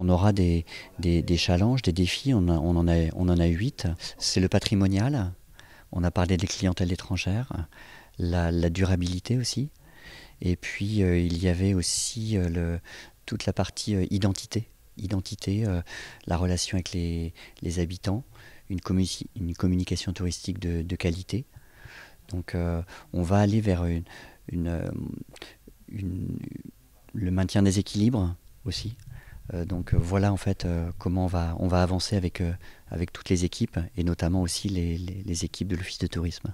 On aura des, challenges, des défis, on, en, a, on en a huit. C'est le patrimonial, on a parlé des clientèles étrangères, la, durabilité aussi, et puis euh, il y avait aussi euh, le, toute la partie euh, identité, identité la relation avec les, habitants, une, communication touristique de, qualité. Donc on va aller vers une, une, le maintien des équilibres aussi. Euh, donc euh, voilà en fait euh, comment on va, on va avancer avec, toutes les équipes et notamment aussi les équipes de l'Office de tourisme.